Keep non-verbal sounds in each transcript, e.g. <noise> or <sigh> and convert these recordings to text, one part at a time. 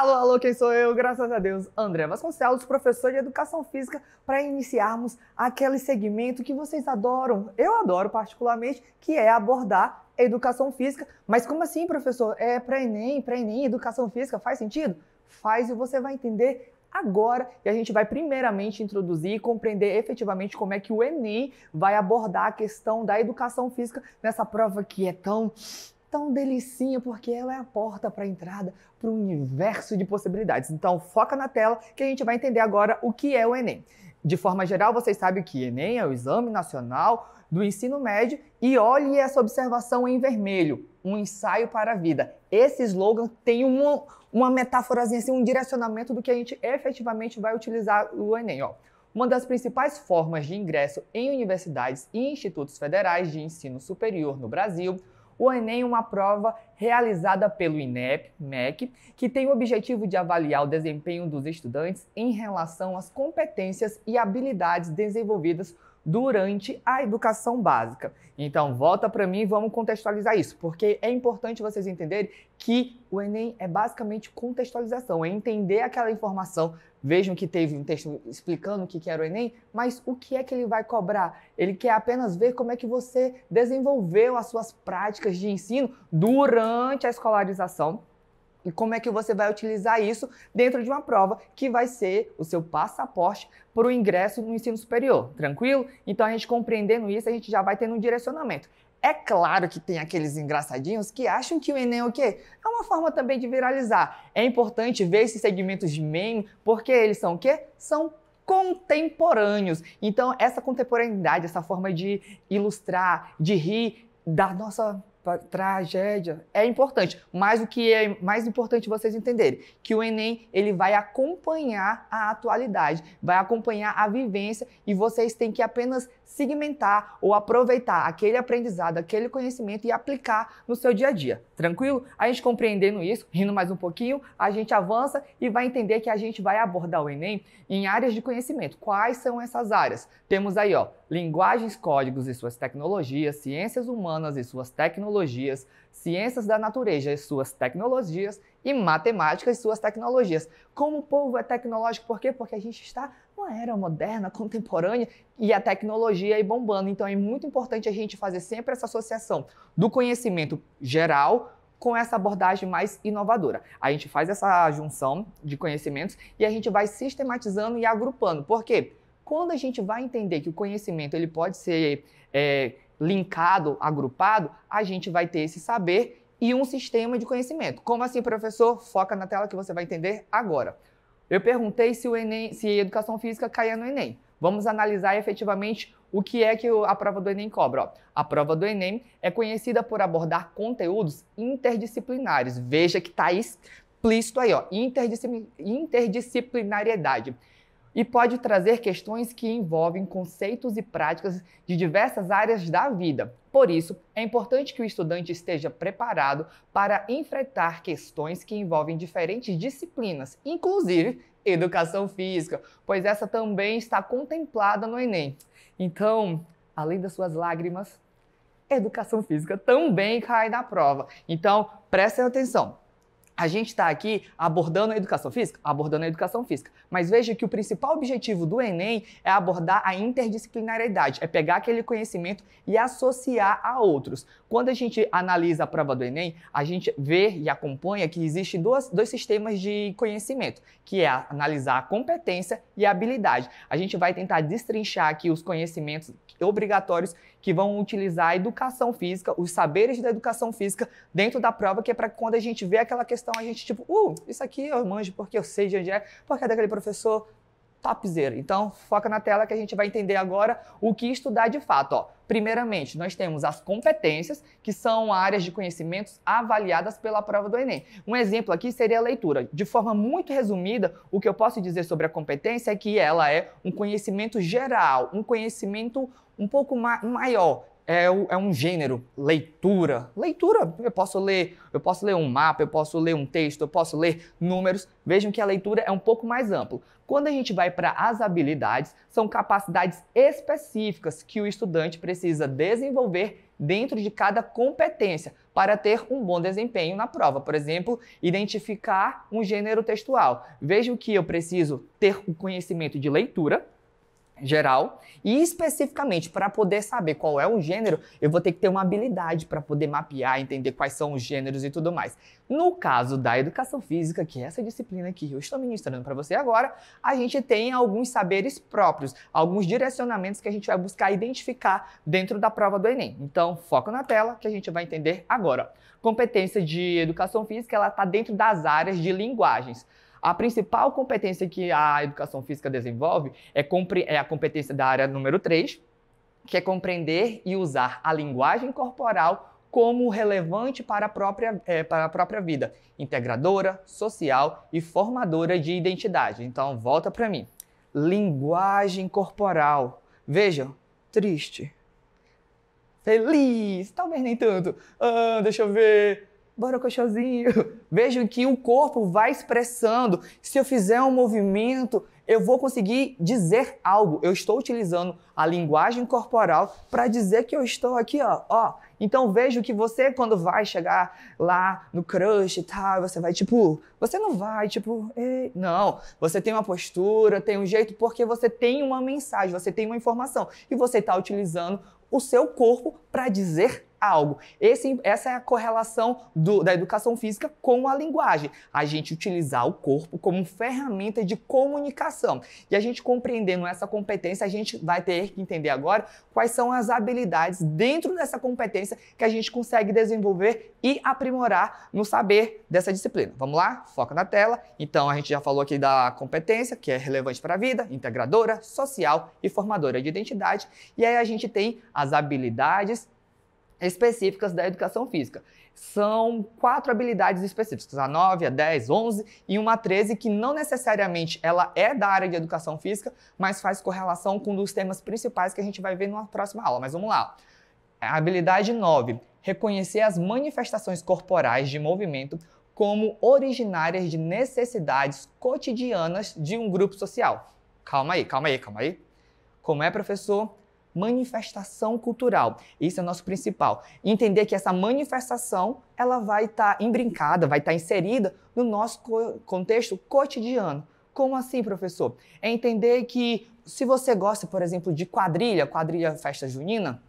Alô, alô, quem sou eu? Graças a Deus, André Vasconcelos, professor de Educação Física, para iniciarmos aquele segmento que vocês adoram, eu adoro particularmente, que é abordar Educação Física. Mas como assim, professor? É para Enem, para Enem, Educação Física, faz sentido? Faz e você vai entender agora e a gente vai primeiramente introduzir e compreender efetivamente como é que o Enem vai abordar a questão da educação física nessa prova que é tão tão delicinha, porque ela é a porta para a entrada para um universo de possibilidades. Então, foca na tela que a gente vai entender agora o que é o Enem. De forma geral, vocês sabem que Enem é o Exame Nacional do Ensino Médio e olhe essa observação em vermelho, um ensaio para a vida. Esse slogan tem uma, uma metáforazinha, assim, um direcionamento do que a gente efetivamente vai utilizar o Enem. Ó. Uma das principais formas de ingresso em universidades e institutos federais de ensino superior no Brasil, o Enem é uma prova realizada pelo INEP, MEC, que tem o objetivo de avaliar o desempenho dos estudantes em relação às competências e habilidades desenvolvidas durante a educação básica. Então, volta para mim e vamos contextualizar isso, porque é importante vocês entenderem que o Enem é basicamente contextualização, é entender aquela informação Vejam que teve um texto explicando o que era o Enem, mas o que é que ele vai cobrar? Ele quer apenas ver como é que você desenvolveu as suas práticas de ensino durante a escolarização e como é que você vai utilizar isso dentro de uma prova que vai ser o seu passaporte para o ingresso no ensino superior, tranquilo? Então a gente compreendendo isso, a gente já vai tendo um direcionamento. É claro que tem aqueles engraçadinhos que acham que o Enem é o quê? É uma forma também de viralizar. É importante ver esses segmentos de meme, porque eles são o quê? São contemporâneos. Então, essa contemporaneidade, essa forma de ilustrar, de rir da nossa tragédia é importante, mas o que é mais importante vocês entenderem, que o ENEM ele vai acompanhar a atualidade, vai acompanhar a vivência e vocês têm que apenas segmentar ou aproveitar aquele aprendizado, aquele conhecimento e aplicar no seu dia a dia. Tranquilo? A gente compreendendo isso, rindo mais um pouquinho, a gente avança e vai entender que a gente vai abordar o Enem em áreas de conhecimento. Quais são essas áreas? Temos aí, ó, linguagens, códigos e suas tecnologias, ciências humanas e suas tecnologias, ciências da natureza e suas tecnologias e matemática e suas tecnologias. Como o povo é tecnológico, por quê? Porque a gente está numa era moderna, <laughs> contemporânea e a tecnologia aí bombando. Então é muito importante a gente fazer sempre essa associação do conhecimento geral com essa abordagem mais inovadora. A gente faz essa junção de conhecimentos e a gente vai sistematizando e agrupando. Por quê? Quando a gente vai entender que o conhecimento ele pode ser é, linkado, agrupado, a gente vai ter esse saber e um sistema de conhecimento. Como assim, professor? Foca na tela que você vai entender agora. Eu perguntei se, o Enem, se educação física caía no Enem. Vamos analisar efetivamente o que é que a prova do Enem cobra. A prova do Enem é conhecida por abordar conteúdos interdisciplinares. Veja que está explícito aí, ó, interdisciplinariedade e pode trazer questões que envolvem conceitos e práticas de diversas áreas da vida. Por isso, é importante que o estudante esteja preparado para enfrentar questões que envolvem diferentes disciplinas, inclusive educação física, pois essa também está contemplada no Enem. Então, além das suas lágrimas, educação física também cai na prova. Então, prestem atenção. A gente está aqui abordando a educação física? Abordando a educação física. Mas veja que o principal objetivo do Enem é abordar a interdisciplinariedade, é pegar aquele conhecimento e associar a outros. Quando a gente analisa a prova do Enem, a gente vê e acompanha que existem dois sistemas de conhecimento, que é analisar a competência e a habilidade. A gente vai tentar destrinchar aqui os conhecimentos obrigatórios que vão utilizar a educação física, os saberes da educação física dentro da prova, que é para quando a gente vê aquela questão, a gente tipo, uh, isso aqui eu manjo porque eu sei de onde é, porque é daquele professor, topzera. Então, foca na tela que a gente vai entender agora o que estudar de fato. Ó. Primeiramente, nós temos as competências, que são áreas de conhecimentos avaliadas pela prova do Enem. Um exemplo aqui seria a leitura. De forma muito resumida, o que eu posso dizer sobre a competência é que ela é um conhecimento geral, um conhecimento um pouco ma maior, é, é, é um gênero, leitura. Leitura, eu posso ler, eu posso ler um mapa, eu posso ler um texto, eu posso ler números. Vejam que a leitura é um pouco mais amplo. Quando a gente vai para as habilidades, são capacidades específicas que o estudante precisa desenvolver dentro de cada competência para ter um bom desempenho na prova. Por exemplo, identificar um gênero textual. Vejam que eu preciso ter o um conhecimento de leitura, geral e especificamente para poder saber qual é o gênero, eu vou ter que ter uma habilidade para poder mapear, entender quais são os gêneros e tudo mais. No caso da educação física, que é essa disciplina que eu estou ministrando para você agora, a gente tem alguns saberes próprios, alguns direcionamentos que a gente vai buscar identificar dentro da prova do ENEM. Então, foca na tela que a gente vai entender agora. Competência de educação física, ela está dentro das áreas de linguagens. A principal competência que a educação física desenvolve é, é a competência da área número 3, que é compreender e usar a linguagem corporal como relevante para a própria, é, para a própria vida, integradora, social e formadora de identidade. Então, volta para mim. Linguagem corporal. Vejam, triste, feliz, talvez nem tanto. Ah, deixa eu ver bora coxozinho. <laughs> Vejam que o corpo vai expressando. Se eu fizer um movimento, eu vou conseguir dizer algo. Eu estou utilizando a linguagem corporal para dizer que eu estou aqui, ó, ó. Então vejo que você quando vai chegar lá no crush e tal, você vai tipo, você não vai tipo, Ei. não. Você tem uma postura, tem um jeito porque você tem uma mensagem, você tem uma informação e você está utilizando o seu corpo para dizer algo. Esse, essa é a correlação do, da educação física com a linguagem. A gente utilizar o corpo como ferramenta de comunicação. E a gente compreendendo essa competência, a gente vai ter que entender agora quais são as habilidades dentro dessa competência que a gente consegue desenvolver e aprimorar no saber dessa disciplina. Vamos lá? Foca na tela. Então, a gente já falou aqui da competência, que é relevante para a vida, integradora, social e formadora de identidade. E aí a gente tem as habilidades específicas da educação física. São quatro habilidades específicas, a 9, a 10, 11 e uma 13, que não necessariamente ela é da área de educação física, mas faz correlação com um dos temas principais que a gente vai ver numa próxima aula. Mas vamos lá. A habilidade 9, reconhecer as manifestações corporais de movimento como originárias de necessidades cotidianas de um grupo social. Calma aí, calma aí, calma aí. Como é, professor? manifestação cultural. Isso é nosso principal. Entender que essa manifestação ela vai estar tá embrincada, vai estar tá inserida no nosso co contexto cotidiano. Como assim, professor? É entender que se você gosta, por exemplo, de quadrilha, quadrilha festa junina,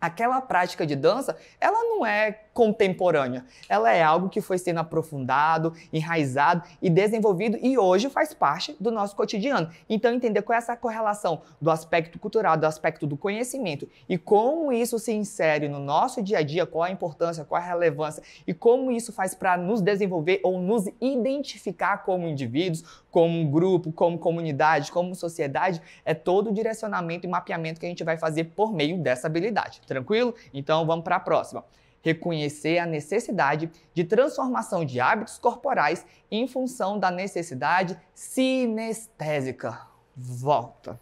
aquela prática de dança, ela não é contemporânea. Ela é algo que foi sendo aprofundado, enraizado e desenvolvido e hoje faz parte do nosso cotidiano. Então, entender qual é essa correlação do aspecto cultural, do aspecto do conhecimento e como isso se insere no nosso dia a dia, qual a importância, qual a relevância e como isso faz para nos desenvolver ou nos identificar como indivíduos, como grupo, como comunidade, como sociedade, é todo o direcionamento e mapeamento que a gente vai fazer por meio dessa habilidade. Tranquilo? Então, vamos para a próxima reconhecer a necessidade de transformação de hábitos corporais em função da necessidade sinestésica. Volta.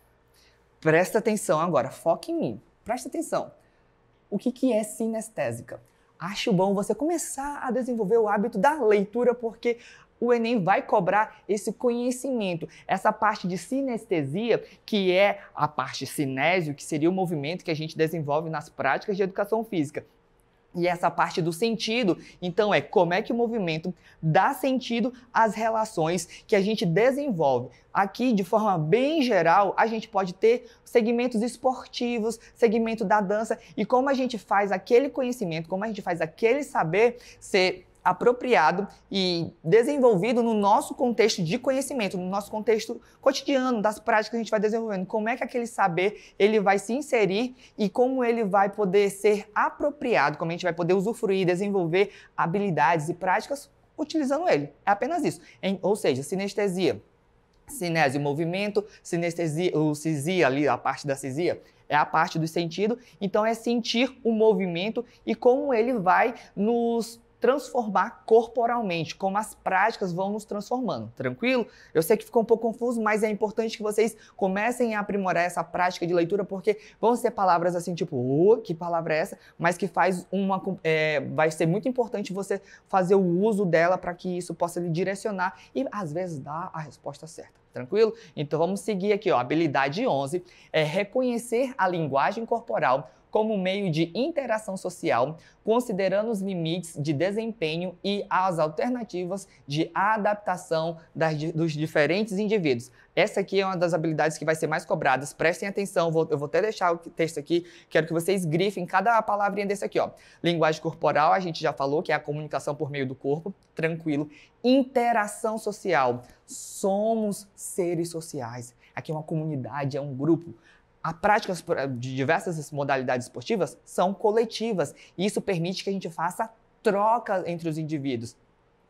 Presta atenção agora, foca em mim. Presta atenção. O que, que é sinestésica? Acho bom você começar a desenvolver o hábito da leitura, porque o Enem vai cobrar esse conhecimento, essa parte de sinestesia, que é a parte cinésio, que seria o movimento que a gente desenvolve nas práticas de educação física, e essa parte do sentido, então é como é que o movimento dá sentido às relações que a gente desenvolve. Aqui, de forma bem geral, a gente pode ter segmentos esportivos, segmento da dança e como a gente faz aquele conhecimento, como a gente faz aquele saber ser apropriado e desenvolvido no nosso contexto de conhecimento, no nosso contexto cotidiano, das práticas que a gente vai desenvolvendo. Como é que aquele saber ele vai se inserir e como ele vai poder ser apropriado, como a gente vai poder usufruir, desenvolver habilidades e práticas utilizando ele. É apenas isso. Em, ou seja, sinestesia, sinésio movimento, sinestesia, o cisia ali, a parte da cisia, é a parte do sentido. Então é sentir o movimento e como ele vai nos transformar corporalmente, como as práticas vão nos transformando, tranquilo? Eu sei que ficou um pouco confuso, mas é importante que vocês comecem a aprimorar essa prática de leitura, porque vão ser palavras assim, tipo, oh, que palavra é essa? Mas que faz uma. É, vai ser muito importante você fazer o uso dela para que isso possa lhe direcionar e às vezes dar a resposta certa tranquilo? Então vamos seguir aqui, ó, habilidade 11, é reconhecer a linguagem corporal como meio de interação social, considerando os limites de desempenho e as alternativas de adaptação das, dos diferentes indivíduos. Essa aqui é uma das habilidades que vai ser mais cobradas. Prestem atenção, vou, eu vou até deixar o texto aqui, quero que vocês grifem cada palavrinha desse aqui. Ó. Linguagem corporal, a gente já falou que é a comunicação por meio do corpo, tranquilo. Interação social, somos seres sociais. Aqui é uma comunidade, é um grupo a prática eh, de diversas modalidades esportivas são coletivas e isso permite que a gente faça troca entre os indivíduos.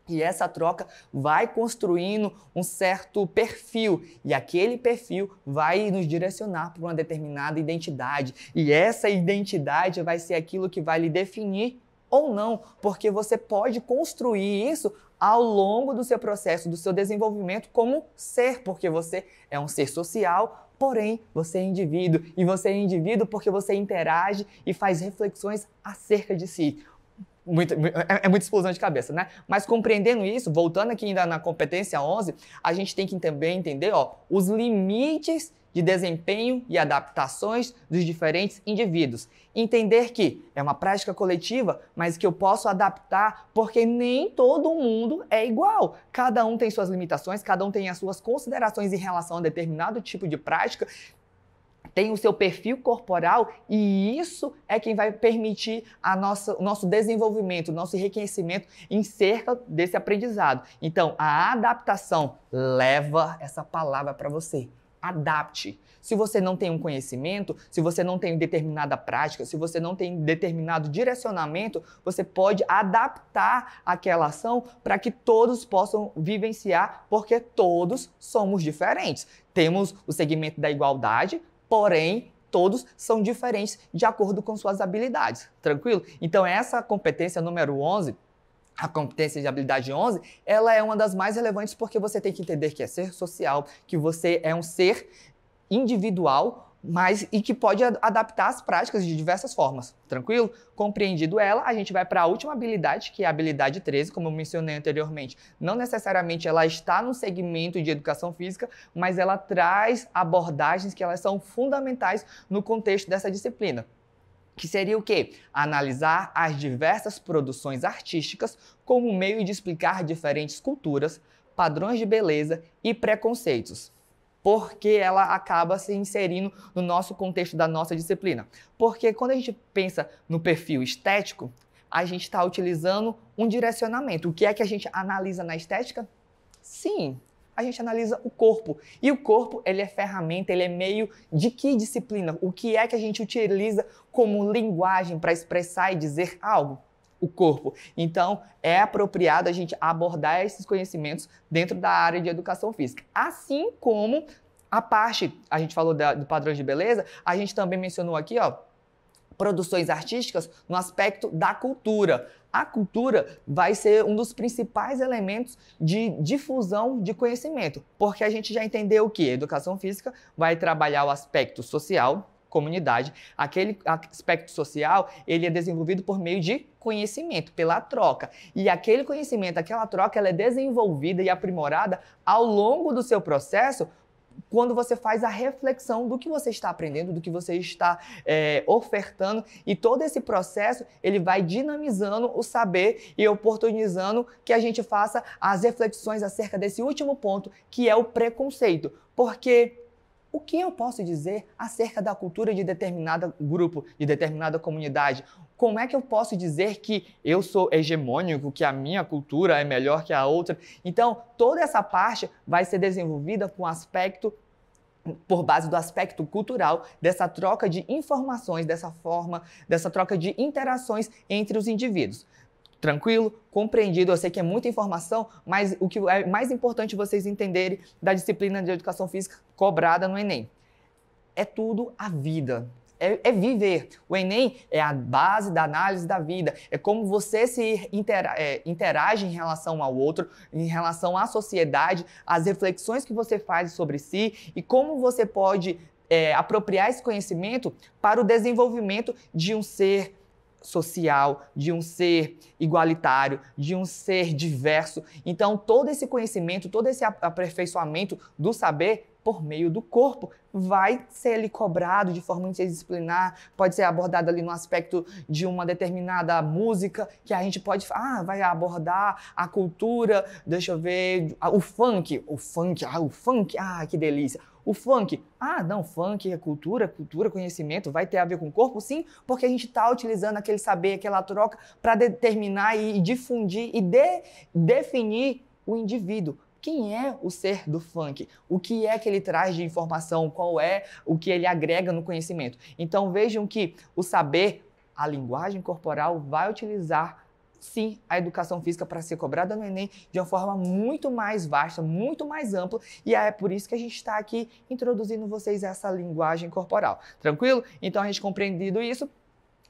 E essa troca vai construindo um certo perfil, e aquele perfil vai nos direcionar para uma determinada identidade, e essa identidade vai ser aquilo que vai lhe definir ou não, porque você pode construir isso ao longo do seu processo, do seu desenvolvimento como ser, porque você é um ser social, Porém, você é indivíduo e você é indivíduo porque você interage e faz reflexões acerca de si. Muito, é, é muita explosão de cabeça, né? Mas compreendendo isso, voltando aqui ainda na competência 11, a gente tem que também entender ó, os limites de desempenho e adaptações dos diferentes indivíduos. Entender que é uma prática coletiva, mas que eu posso adaptar porque nem todo mundo é igual. Cada um tem suas limitações, cada um tem as suas considerações em relação a determinado tipo de prática, tem o seu perfil corporal e isso é quem vai permitir a nossa, o nosso desenvolvimento, o nosso reconhecimento em cerca desse aprendizado. Então, a adaptação leva essa palavra para você adapte. Se você não tem um conhecimento, se você não tem determinada prática, se você não tem determinado direcionamento, você pode adaptar aquela ação para que todos possam vivenciar, porque todos somos diferentes. Temos o segmento da igualdade, porém todos são diferentes de acordo com suas habilidades, tranquilo? Então essa competência número 11 a competência de habilidade 11, ela é uma das mais relevantes porque você tem que entender que é ser social, que você é um ser individual, mas e que pode adaptar as práticas de diversas formas. Tranquilo? Compreendido ela, a gente vai para a última habilidade, que é a habilidade 13, como eu mencionei anteriormente. Não necessariamente ela está no segmento de educação física, mas ela traz abordagens que elas são fundamentais no contexto dessa disciplina que seria o quê? Analisar as diversas produções artísticas como meio de explicar diferentes culturas, padrões de beleza e preconceitos. Porque ela acaba se inserindo no nosso contexto da nossa disciplina. Porque quando a gente pensa no perfil estético, a gente está utilizando um direcionamento. O que é que a gente analisa na estética? Sim, a gente analisa o corpo. E o corpo, ele é ferramenta, ele é meio de que disciplina? O que é que a gente utiliza como linguagem para expressar e dizer algo? o corpo. Então, é apropriado a gente abordar esses conhecimentos dentro da área de educação física. Assim como a parte, a gente falou da, do padrão de beleza, a gente também mencionou aqui, ó, produções artísticas no aspecto da cultura a cultura vai ser um dos principais elementos de difusão de conhecimento, porque a gente já entendeu que a educação física vai trabalhar o aspecto social, comunidade. Aquele aspecto social, ele é desenvolvido por meio de conhecimento, pela troca. E aquele conhecimento, aquela troca, ela é desenvolvida e aprimorada ao longo do seu processo quando você faz a reflexão do que você está aprendendo, do que você está é, ofertando e todo esse processo ele vai dinamizando o saber e oportunizando que a gente faça as reflexões acerca desse último ponto que é o preconceito, porque o que eu posso dizer acerca da cultura de determinado grupo, de determinada comunidade? Como é que eu posso dizer que eu sou hegemônico, que a minha cultura é melhor que a outra? Então, toda essa parte vai ser desenvolvida com aspecto por base do aspecto cultural dessa troca de informações, dessa forma, dessa troca de interações entre os indivíduos. Tranquilo? Compreendido? Eu sei que é muita informação, mas o que é mais importante vocês entenderem da disciplina de educação física cobrada no Enem. É tudo a vida. É, é, viver. O Enem é a base da análise da vida. É como você se intera é, interage em relação ao outro, em relação à sociedade, as reflexões que você faz sobre si e como você pode é, apropriar esse conhecimento para o desenvolvimento de um ser social, de um ser igualitário, de um ser diverso. Então, todo esse conhecimento, todo esse aperfeiçoamento do saber por meio do corpo vai ser ali cobrado de forma interdisciplinar, pode ser abordado ali no aspecto de uma determinada música que a gente pode, ah, vai abordar a cultura, deixa eu ver, o funk, o funk, ah, o funk, ah, que delícia o funk, ah, não, funk é cultura, cultura, conhecimento, vai ter a ver com o corpo, sim, porque a gente está utilizando aquele saber, aquela troca para determinar e, difundir e de, definir o indivíduo. Quem é o ser do funk? O que é que ele traz de informação? Qual é o que ele agrega no conhecimento? Então vejam que o saber, a linguagem corporal, vai utilizar sim a educação física para ser cobrada no Enem de uma forma muito mais vasta, muito mais ampla, e é por isso que a gente está aqui introduzindo vocês essa linguagem corporal. Tranquilo? Então, a gente compreendido isso,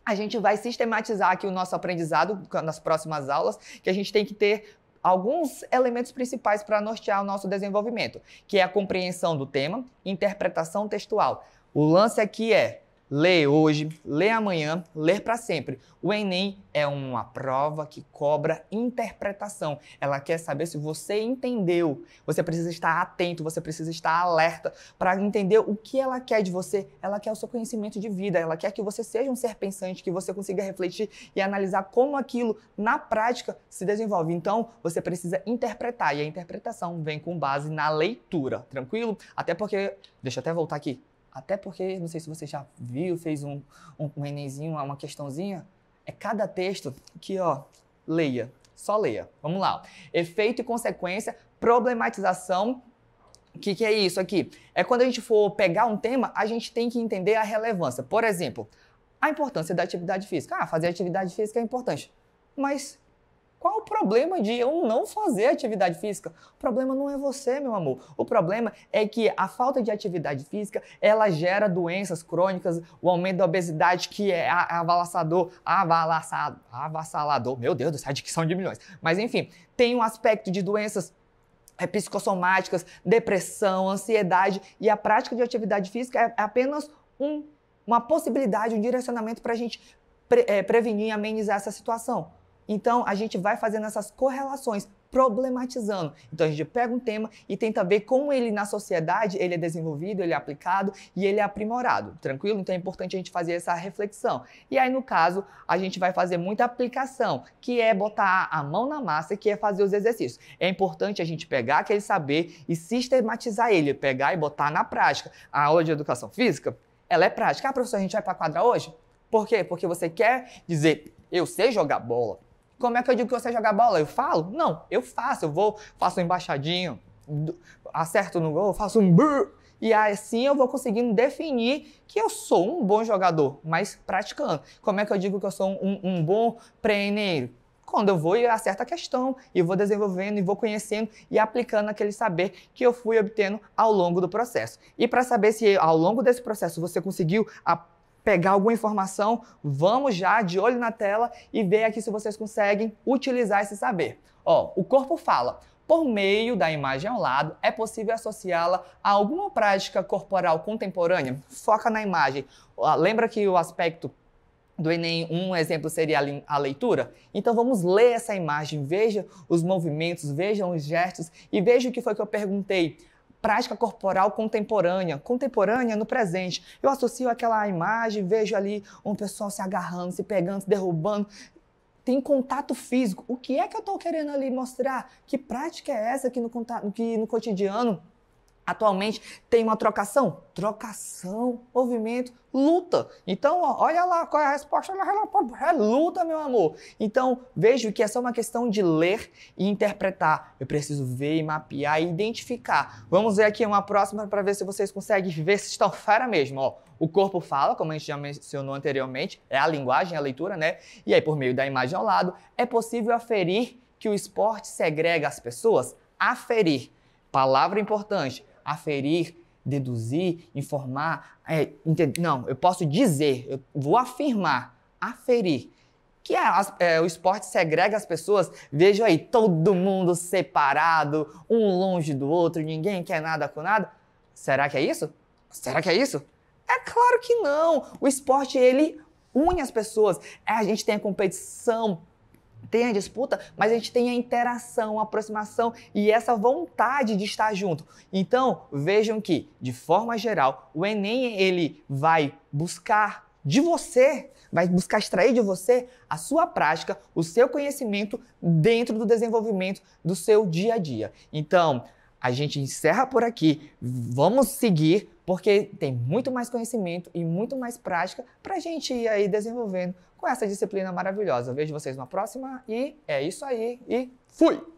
a gente vai sistematizar aqui o nosso aprendizado nas próximas aulas, que a gente tem que ter alguns elementos principais para nortear o nosso desenvolvimento, que é a compreensão do tema, interpretação textual. O lance aqui é Lê hoje, lê amanhã, ler para sempre. O Enem é uma prova que cobra interpretação. Ela quer saber se você entendeu. Você precisa estar atento, você precisa estar alerta para entender o que ela quer de você. Ela quer o seu conhecimento de vida, ela quer que você seja um ser pensante, que você consiga refletir e analisar como aquilo na prática se desenvolve. Então, você precisa interpretar e a interpretação vem com base na leitura, tranquilo? Até porque, deixa eu até voltar aqui até porque, não sei se você já viu, fez um, um, um Enemzinho, uma questãozinha. É cada texto que, ó, leia. Só leia. Vamos lá. Efeito e consequência, problematização. O que, que é isso aqui? É quando a gente for pegar um tema, a gente tem que entender a relevância. Por exemplo, a importância da atividade física. Ah, fazer atividade física é importante. Mas qual o problema de eu não fazer atividade física? O problema não é você, meu amor. O problema é que a falta de atividade física, ela gera doenças crônicas, o aumento da obesidade que é avassalador, avassalador, avassalador. Meu Deus do céu, adicção de milhões. Mas enfim, tem um aspecto de doenças é, psicossomáticas, depressão, ansiedade e a prática de atividade física é apenas um, uma possibilidade, um direcionamento para a gente pre, é, prevenir e amenizar essa situação. Então, a gente vai fazendo essas correlações, problematizando. Então, a gente pega um tema e tenta ver como ele, na sociedade, ele é desenvolvido, ele é aplicado e ele é aprimorado, tranquilo? Então, é importante a gente fazer essa reflexão. E aí, no caso, a gente vai fazer muita aplicação, que é botar a mão na massa, que é fazer os exercícios. É importante a gente pegar aquele saber e sistematizar ele, pegar e botar na prática. A aula de educação física, ela é prática. Ah, professor, a gente vai para a quadra hoje? Por quê? Porque você quer dizer, eu sei jogar bola, como é que eu digo que você joga bola? Eu falo? Não, eu faço, eu vou, faço um embaixadinho, acerto no gol, faço um brrr, e assim eu vou conseguindo definir que eu sou um bom jogador, mas praticando. Como é que eu digo que eu sou um, um bom preineiro? Quando eu vou e acerto a questão, e vou desenvolvendo, e vou conhecendo e aplicando aquele saber que eu fui obtendo ao longo do processo. E para saber se ao longo desse processo você conseguiu aplicar pegar alguma informação, vamos já de olho na tela e ver aqui se vocês conseguem utilizar esse saber. Ó, o corpo fala. Por meio da imagem ao lado, é possível associá-la a alguma prática corporal contemporânea? Foca na imagem. Lembra que o aspecto do Enem, um exemplo seria a leitura. Então vamos ler essa imagem, veja os movimentos, vejam os gestos e veja o que foi que eu perguntei prática corporal contemporânea, contemporânea no presente. Eu associo aquela imagem, vejo ali um pessoal se agarrando, se pegando, se derrubando, tem contato físico. O que é que eu estou querendo ali mostrar? Que prática é essa que no, contato, que no cotidiano Atualmente tem uma trocação? Trocação, movimento, luta. Então, olha lá qual é a resposta. Olha lá, é luta, meu amor. Então, vejo que é só uma questão de ler e interpretar. Eu preciso ver e mapear e identificar. Vamos ver aqui uma próxima para ver se vocês conseguem ver se estão fera mesmo. Ó, o corpo fala, como a gente já mencionou anteriormente, é a linguagem, a leitura, né? E aí, por meio da imagem ao lado, é possível aferir que o esporte segrega as pessoas? Aferir. Palavra importante aferir, deduzir, informar, é, entender. Não, eu posso dizer, eu vou afirmar, aferir. Que é, o esporte segrega as pessoas. Vejo aí, todo mundo separado, um longe do outro, ninguém quer nada com nada. Será que é isso? Será que é isso? É claro que não. O esporte ele une as pessoas. É, a gente tem a competição tem a disputa, mas a gente tem a interação, a aproximação e essa vontade de estar junto. Então, vejam que, de forma geral, o Enem ele vai buscar de você, vai buscar extrair de você a sua prática, o seu conhecimento dentro do desenvolvimento do seu dia a dia. Então, a gente encerra por aqui. Vamos seguir porque tem muito mais conhecimento e muito mais prática para a gente ir aí desenvolvendo com essa disciplina maravilhosa. Eu vejo vocês na próxima e é isso aí e fui!